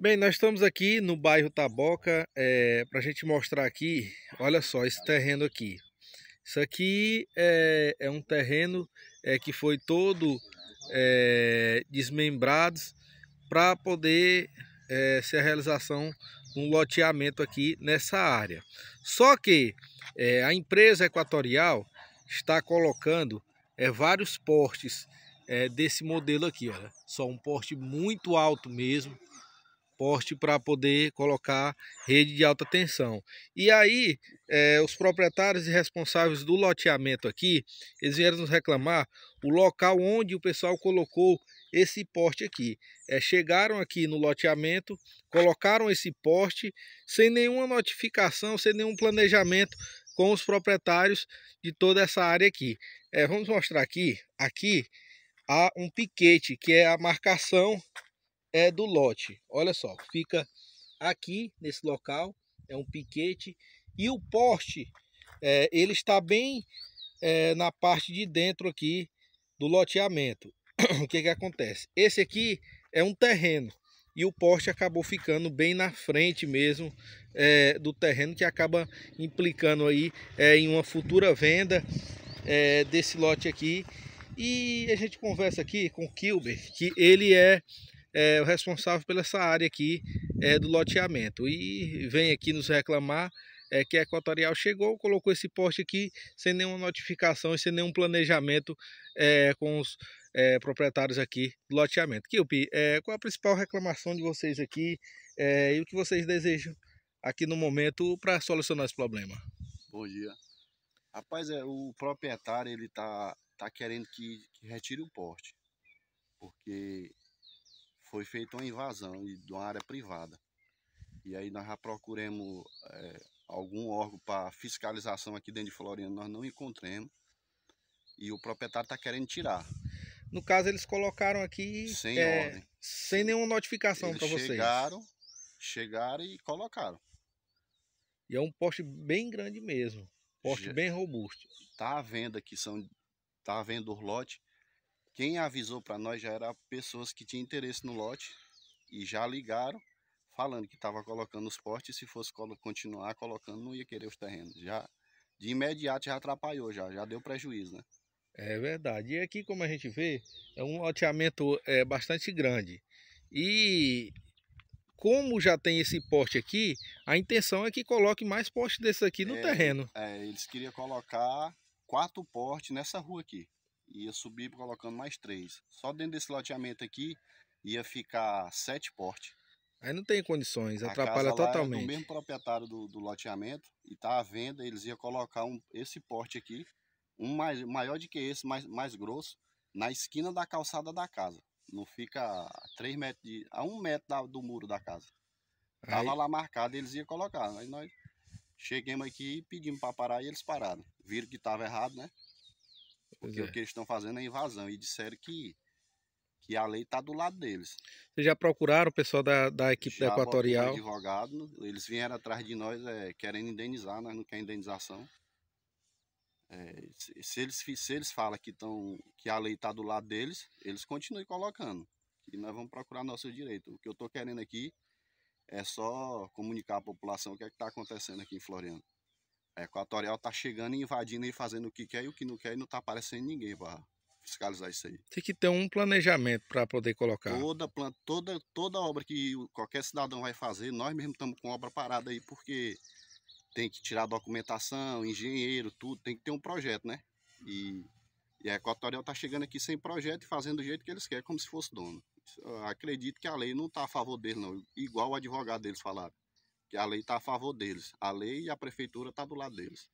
Bem, nós estamos aqui no bairro Taboca é, para a gente mostrar aqui, olha só, esse terreno aqui. Isso aqui é, é um terreno é, que foi todo é, desmembrado para poder é, ser a realização de um loteamento aqui nessa área. Só que é, a empresa equatorial está colocando vários portes desse modelo aqui, olha. Só um porte muito alto mesmo, poste para poder colocar rede de alta tensão. E aí, é, os proprietários e responsáveis do loteamento aqui, eles vieram nos reclamar o local onde o pessoal colocou esse poste aqui. É, chegaram aqui no loteamento, colocaram esse poste sem nenhuma notificação, sem nenhum planejamento com os proprietários de toda essa área aqui. É, vamos mostrar aqui, aqui há um piquete, que é a marcação é do lote. Olha só, fica aqui nesse local, é um piquete. E o poste, é, ele está bem é, na parte de dentro aqui do loteamento. o que, que acontece? Esse aqui é um terreno e o poste acabou ficando bem na frente mesmo é, do terreno que acaba implicando aí é, em uma futura venda é, desse lote aqui e a gente conversa aqui com o Kilber que ele é é o responsável pela essa área aqui é, do loteamento. E vem aqui nos reclamar é, que a Equatorial chegou, colocou esse poste aqui sem nenhuma notificação e sem nenhum planejamento é, com os é, proprietários aqui do loteamento. Kilpi, é, qual a principal reclamação de vocês aqui é, e o que vocês desejam aqui no momento para solucionar esse problema? Bom dia. Rapaz, é, o proprietário ele tá, tá querendo que, que retire o poste, porque foi feita uma invasão de uma área privada. E aí nós já procuramos é, algum órgão para fiscalização aqui dentro de Floriano, nós não encontramos. E o proprietário está querendo tirar. No caso, eles colocaram aqui. Sem é, ordem. Sem nenhuma notificação para vocês. Chegaram, chegaram e colocaram. E é um poste bem grande mesmo. Poste Já, bem robusto. Tá à venda aqui, são. Tá à venda os lotes quem avisou para nós já era pessoas que tinham interesse no lote e já ligaram falando que estava colocando os postes se fosse continuar colocando não ia querer os terrenos. Já de imediato já atrapalhou já, já deu prejuízo, né? É verdade. E aqui como a gente vê, é um loteamento é, bastante grande. E como já tem esse poste aqui, a intenção é que coloque mais postes desse aqui no é, terreno. É, eles queriam colocar quatro portes nessa rua aqui ia subir colocando mais três. Só dentro desse loteamento aqui ia ficar sete portes. Aí não tem condições, a atrapalha é totalmente. Era do mesmo proprietário do, do loteamento e tá à venda, eles iam colocar um, esse porte aqui, um mais, maior do que esse, mais, mais grosso, na esquina da calçada da casa. Não fica a 3 metros de. a um metro da, do muro da casa. Tava Aí... lá marcado, eles iam colocar. Aí nós chegamos aqui e pedimos para parar e eles pararam. Viram que tava errado, né? Porque é. o que eles estão fazendo é invasão. E disseram que, que a lei está do lado deles. Vocês já procuraram o pessoal da, da equipe já da Equatorial? Um advogado, eles vieram atrás de nós é, querendo indenizar, nós né, não queremos indenização. É, se, eles, se eles falam que, tão, que a lei está do lado deles, eles continuem colocando. E nós vamos procurar nosso direito. O que eu estou querendo aqui é só comunicar à população o que é está acontecendo aqui em Floriano. É, a Equatorial tá chegando, e invadindo e fazendo o que quer e o que não quer e não tá aparecendo ninguém para fiscalizar isso aí. Tem que ter um planejamento para poder colocar. Toda planta, toda toda obra que qualquer cidadão vai fazer, nós mesmo estamos com obra parada aí porque tem que tirar documentação, engenheiro, tudo, tem que ter um projeto, né? E, e é a Equatorial tá chegando aqui sem projeto e fazendo do jeito que eles querem, como se fosse dono. Eu acredito que a lei não tá a favor deles não, igual o advogado deles falaram que a lei está a favor deles. A lei e a prefeitura está do lado deles.